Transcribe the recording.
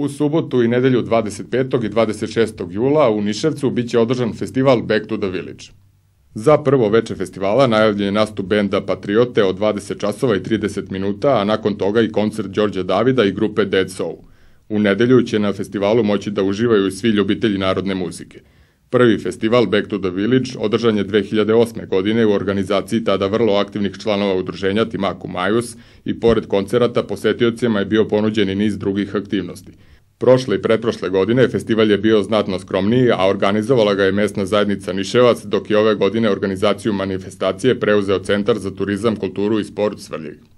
U subotu i nedelju 25. i 26. jula u Niševcu biće održan festival Back to the Village. Za prvo veče festivala najavljen je nastup benda Patriote od 20 časova i 30 minuta, a nakon toga i koncert Đorđa Davida i grupe Dead Soul. U nedelju će na festivalu moći da uživaju svi ljubitelji narodne muzike. Prvi festival Back to the Village održan je 2008. godine u organizaciji tada vrlo aktivnih članova udruženja Timaku Majus i pored koncerata posetiocima je bio ponuđen i niz drugih aktivnosti – Prošle i pretprošle godine festival je bio znatno skromniji, a organizovala ga je mesna zajednica Niševac, dok je ove godine organizaciju manifestacije preuzeo Centar za turizam, kulturu i sport Svrljig.